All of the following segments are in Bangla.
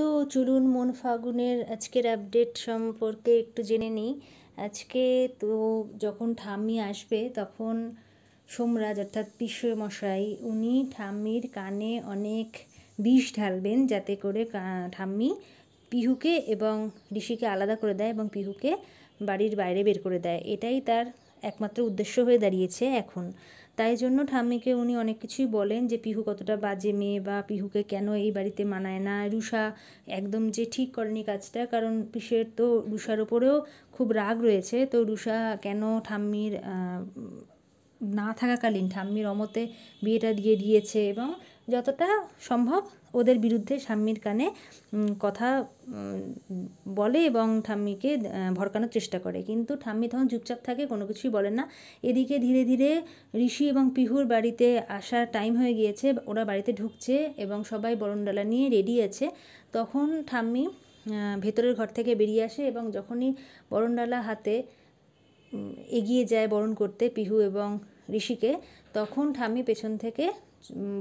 তো চলুন মন ফাগুনের আজকের আপডেট সম্পর্কে একটু জেনে নিই আজকে তো যখন ঠাম্মি আসবে তখন সোমরাজ অর্থাৎ মশাই উনি ঠাম্মির কানে অনেক বিষ ঢালবেন যাতে করে ঠাম্মি পিহুকে এবং ঋষিকে আলাদা করে দেয় এবং পিহুকে বাড়ির বাইরে বের করে দেয় এটাই তার একমাত্র উদ্দেশ্য হয়ে দাঁড়িয়েছে এখন তাই জন্য ঠাম্মিকে উনি অনেক কিছুই বলেন যে পিহু কতটা বাজে মেয়ে বা পিহুকে কেন এই বাড়িতে মানায় না রুষা একদম যে ঠিক করেনি কাজটা কারণ পিসের তো রুষার ওপরেও খুব রাগ রয়েছে তো রুষা কেন ঠাম্মির না থাকাকালীন ঠাম্মির অমতে বিয়েটা দিয়ে দিয়েছে এবং যতটা সম্ভব ওদের বিরুদ্ধে স্বামীর কানে কথা বলে এবং ঠাম্মিকে ভরকানোর চেষ্টা করে কিন্তু ঠাম্মি তখন চুপচাপ থাকে কোনো কিছুই বলে না এদিকে ধীরে ধীরে ঋষি এবং পিহুর বাড়িতে আসার টাইম হয়ে গিয়েছে ওরা বাড়িতে ঢুকছে এবং সবাই বরণডালা নিয়ে রেডি আছে তখন ঠাম্মি ভেতরের ঘর থেকে বেরিয়ে আসে এবং যখনই বরণডালা হাতে এগিয়ে যায় বরণ করতে পিহু এবং ঋষিকে তখন ঠাম্মি পেছন থেকে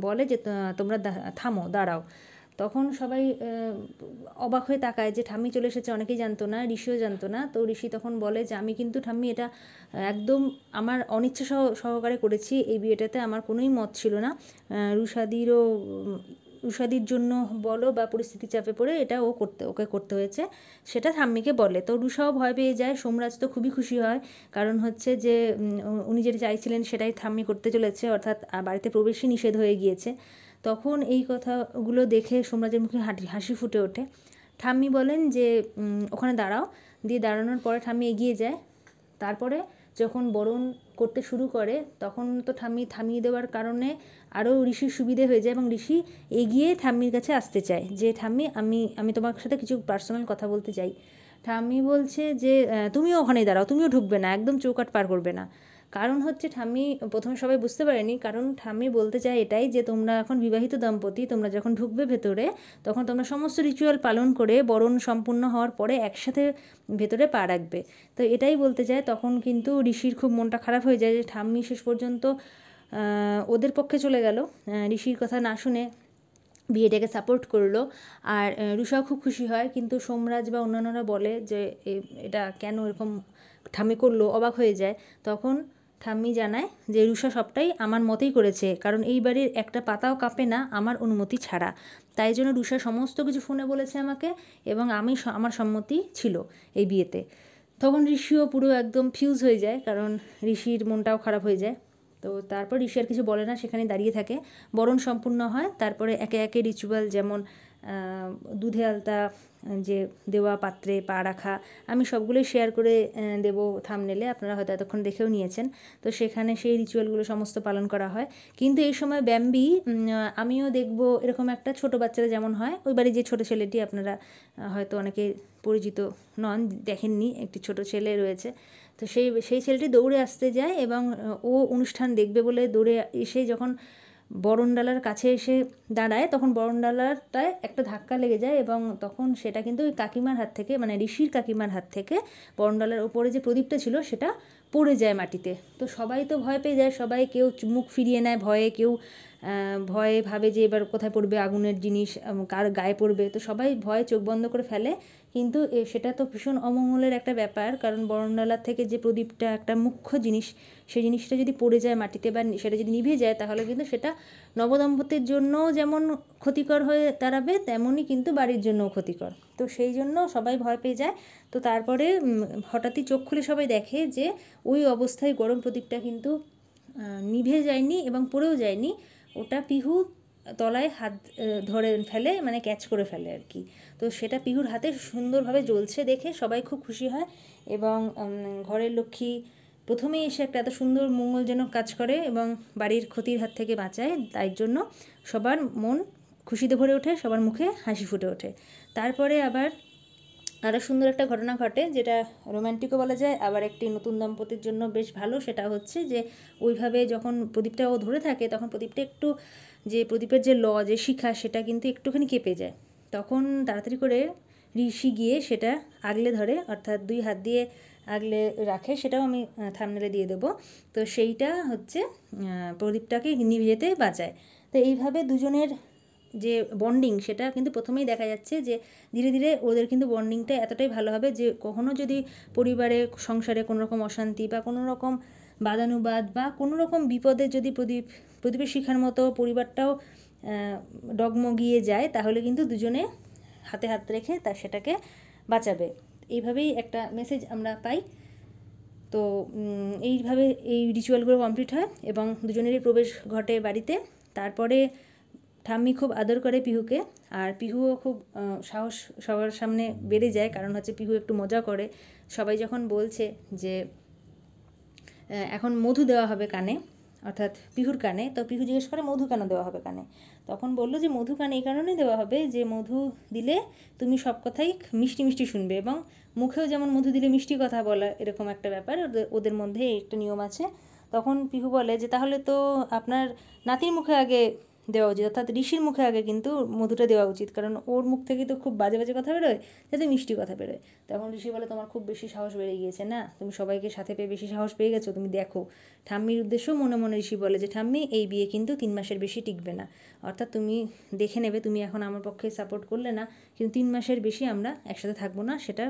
বলে যে তোমরা থামো দাঁড়াও তখন সবাই অবাক হয়ে তাকায় যে ঠাম্মি চলে এসেছে অনেকেই জানতো না ঋষিও জানতো না তো ঋষি তখন বলে যে আমি কিন্তু ঠাম্মি এটা একদম আমার অনিচ্ছা সহ সহকারে করেছি এই বিয়েটাতে আমার কোনোই মত ছিল না রুষাদিরও উষাদির জন্য বলো বা পরিস্থিতি চাপে পড়ে এটা ও করতে ওকে করতে হয়েছে সেটা থাম্মিকে বলে তো রুষাও ভয় পেয়ে যায় সোমরাজ তো খুবই খুশি হয় কারণ হচ্ছে যে উনি যেটা চাইছিলেন সেটাই থাম্মি করতে চলেছে অর্থাৎ বাড়িতে প্রবেশই নিষেধ হয়ে গিয়েছে তখন এই কথাগুলো দেখে সোমরাজের মুখে হাঁটি হাসি ফুটে ওঠে ঠাম্মি বলেন যে ওখানে দাঁড়াও দিয়ে দাঁড়ানোর পরে ঠাম্মি এগিয়ে যায় তারপরে যখন বরণ করতে শুরু করে তখন তো ঠাম্মি থামিয়ে দেওয়ার কারণে আরও ঋষির সুবিধে হয়ে যায় এবং ঋষি এগিয়ে ঠাম্মির কাছে আসতে চায় যে ঠাম্মি আমি আমি তোমার সাথে কিছু পার্সোনাল কথা বলতে চাই ঠাম্মি বলছে যে তুমিও ওখানেই দাঁড়াও তুমিও ঢুকবে না একদম চৌকাট পার করবে না কারণ হচ্ছে ঠাম্মি প্রথমে সবাই বুঝতে পারেনি কারণ ঠাম্মি বলতে চায় এটাই যে তোমরা এখন বিবাহিত দম্পতি তোমরা যখন ঢুকবে ভেতরে তখন তোমরা সমস্ত রিচুয়াল পালন করে বরণ সম্পূর্ণ হওয়ার পরে একসাথে ভেতরে পা রাখবে তো এটাই বলতে চায় তখন কিন্তু ঋষির খুব মনটা খারাপ হয়ে যায় যে ঠাম্মি শেষ পর্যন্ত ওদের পক্ষে চলে গেল ঋষির কথা না শুনে বিয়েটাকে সাপোর্ট করলো আর রুষাও খুব খুশি হয় কিন্তু সোমরাজ বা অন্যান্যরা বলে যে এটা কেন এরকম ঠামে করলো অবাক হয়ে যায় তখন ঠাম্মি জানায় যে রুষা সবটাই আমার মতেই করেছে কারণ এই বাড়ির একটা পাতাও কাঁপে না আমার অনুমতি ছাড়া তাই জন্য রুষা সমস্ত কিছু ফোনে বলেছে আমাকে এবং আমি আমার সম্মতি ছিল এই বিয়েতে তখন ঋষিও পুরো একদম ফিউজ হয়ে যায় কারণ ঋষির মনটাও খারাপ হয়ে যায় তো তারপর ঋষি আর কিছু বলে না সেখানে দাঁড়িয়ে থাকে বরণ সম্পূর্ণ হয় তারপরে একে একে রিচুয়াল যেমন দুধে আলতা যে দেওয়া পাত্রে পা রাখা আমি সবগুলোই শেয়ার করে দেব থামনেলে আপনারা হয়তো এতক্ষণ দেখেও নিয়েছেন তো সেখানে সেই রিচুয়ালগুলো সমস্ত পালন করা হয় কিন্তু এই সময় ব্যাম্বি আমিও দেখব এরকম একটা ছোট বাচ্চারা যেমন হয় ওই বাড়ি যে ছোট ছেলেটি আপনারা হয়তো অনেকে পরিচিত নন দেখেননি একটি ছোট ছেলে রয়েছে তো সেই সেই ছেলেটি দৌড়ে আসতে যায় এবং ও অনুষ্ঠান দেখবে বলে দৌড়ে এসে যখন বরণডালার কাছে এসে দাঁড়ায় তখন বরণডালারটায় একটা ধাক্কা লেগে যায় এবং তখন সেটা কিন্তু ওই কাকিমার হাত থেকে মানে ঋষির কাকিমার হাত থেকে বরণডালার ওপরে যে প্রদীপটা ছিল সেটা পড়ে যায় মাটিতে তো সবাই তো ভয় পেয়ে যায় সবাই কেউ মুখ ফিরিয়ে নেয় ভয়ে কেউ ভয়ে ভাবে যে এবার কোথায় পড়বে আগুনের জিনিস কার গায়ে পড়বে তো সবাই ভয়ে চোখ বন্ধ করে ফেলে কিন্তু সেটা তো ভীষণ অমঙ্গলের একটা ব্যাপার কারণ বরণডালা থেকে যে প্রদীপটা একটা মুখ্য জিনিস সেই জিনিসটা যদি পড়ে যায় মাটিতে বা সেটা যদি নিভে যায় তাহলে কিন্তু সেটা নবদম্পতির জন্যও যেমন ক্ষতিকর হয়ে দাঁড়াবে তেমনই কিন্তু বাড়ির জন্যও ক্ষতিকর তো সেই জন্য সবাই ভয় পেয়ে যায় তো তারপরে হঠাৎই চোখ খুলে সবাই দেখে যে ওই অবস্থায় গরম প্রদীপটা কিন্তু নিভে যায়নি এবং পড়েও যায়নি ওটা পিহু তলায় হাত ধরে ফেলে মানে ক্যাচ করে ফেলে আর কি তো সেটা পিহুর হাতে সুন্দরভাবে জ্বলছে দেখে সবাই খুব খুশি হয় এবং ঘরের লক্ষ্মী প্রথমেই এসে একটা এত সুন্দর মঙ্গলজনক কাজ করে এবং বাড়ির ক্ষতির হাত থেকে বাঁচায় তাই জন্য সবার মন খুশিতে ভরে ওঠে সবার মুখে হাসি ফুটে ওঠে তারপরে আবার আরও সুন্দর একটা ঘটনা ঘটে যেটা রোম্যান্টিকও বলা যায় আবার একটি নতুন দম্পতির জন্য বেশ ভালো সেটা হচ্ছে যে ওইভাবে যখন প্রদীপটা ও ধরে থাকে তখন প্রদীপটা একটু যে প্রদীপের যে ল যে শিখা সেটা কিন্তু একটুখানি কেঁপে যায় তখন তাড়াতাড়ি করে ঋষি গিয়ে সেটা আগলে ধরে অর্থাৎ দুই হাত দিয়ে আগলে রাখে সেটাও আমি থামনেলে দিয়ে দেবো তো সেইটা হচ্ছে প্রদীপটাকে নিভে যেতে বাঁচায় তো এইভাবে দুজনের যে বন্ডিং সেটা কিন্তু প্রথমেই দেখা যাচ্ছে যে ধীরে ধীরে ওদের কিন্তু বন্ডিংটা এতটাই ভালো হবে যে কখনো যদি পরিবারে সংসারে কোনো রকম অশান্তি বা কোনো রকম বাদানুবাদ বা কোনো রকম বিপদে যদি প্রদীপ প্রদীপের শিখার মতো পরিবারটাও ডগমগিয়ে যায় তাহলে কিন্তু দুজনে হাতে হাত রেখে তা সেটাকে বাঁচাবে এইভাবেই একটা মেসেজ আমরা পাই তো এইভাবে এই রিচুয়ালগুলো কমপ্লিট হয় এবং দুজনেরই প্রবেশ ঘটে বাড়িতে তারপরে ঠাম্মি খুব আদর করে পিহুকে আর পিহুও খুব সাহস সবার সামনে বেড়ে যায় কারণ হচ্ছে পিহু একটু মজা করে সবাই যখন বলছে যে এখন মধু দেওয়া হবে কানে অর্থাৎ পিহুর কানে তো পিহু জিজ্ঞেস করে মধু কেন দেওয়া হবে কানে তখন বলল যে মধু কানে এই কারণেই দেওয়া হবে যে মধু দিলে তুমি সব কথাই মিষ্টি মিষ্টি শুনবে এবং মুখেও যেমন মধু দিলে মিষ্টি কথা বলা এরকম একটা ব্যাপার ওদের মধ্যে একটা নিয়ম আছে তখন পিহু বলে যে তাহলে তো আপনার নাতির মুখে আগে দেওয়া উচিত অর্থাৎ ঋষির মুখে আগে কিন্তু মধুটা দেওয়া উচিত কারণ ওর মুখ থেকে তো খুব বাজে বাজে কথা বেরোয় যাতে মিষ্টি কথা বেরোয় তখন ঋষি বলে তোমার খুব বেশি সাহস বেড়ে গিয়েছে না তুমি সবাইকে সাথে পেয়ে বেশি সাহস পেয়ে গেছো তুমি দেখো ঠাম্মির উদ্দেশ্য মনে মনে ঋষি বলে যে ঠাম্মি এই বিয়ে কিন্তু তিন মাসের বেশি টিকবে না অর্থাৎ তুমি দেখে নেবে তুমি এখন আমার পক্ষে সাপোর্ট করলে না কিন্তু তিন মাসের বেশি আমরা একসাথে থাকবো না সেটা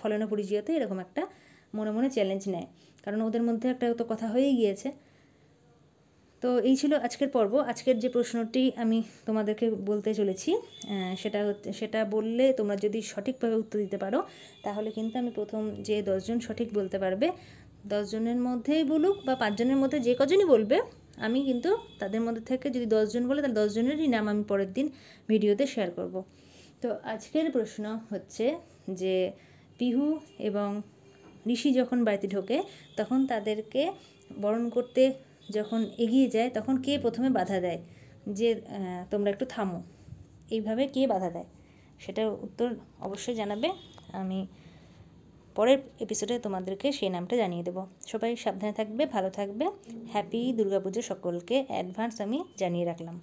ফলনা পরিচয়তে এরকম একটা মনে মনে চ্যালেঞ্জ নেয় কারণ ওদের মধ্যে একটা তো কথা হয়েই গিয়েছে তো এই ছিল আজকের পর্ব আজকের যে প্রশ্নটি আমি তোমাদেরকে বলতে চলেছি সেটা সেটা বললে তোমরা যদি সঠিকভাবে উত্তর দিতে পারো তাহলে কিন্তু আমি প্রথম যে দশজন সঠিক বলতে পারবে দশজনের মধ্যেই বলুক বা পাঁচজনের মধ্যে যে কজনই বলবে আমি কিন্তু তাদের মধ্যে থেকে যদি দশজন বলে তাহলে দশজনেরই নাম আমি পরের দিন ভিডিওতে শেয়ার করব তো আজকের প্রশ্ন হচ্ছে যে পিহু এবং ঋষি যখন বাড়িতে ঢোকে তখন তাদেরকে বরণ করতে যখন এগিয়ে যায় তখন কে প্রথমে বাধা দেয় যে তোমরা একটু থামো এইভাবে কে বাধা দেয় সেটার উত্তর অবশ্যই জানাবে আমি পরের এপিসোডে তোমাদেরকে সেই নামটা জানিয়ে দেবো সবাই সাবধানে থাকবে ভালো থাকবে হ্যাপি দুর্গাপুজো সকলকে অ্যাডভান্স আমি জানিয়ে রাখলাম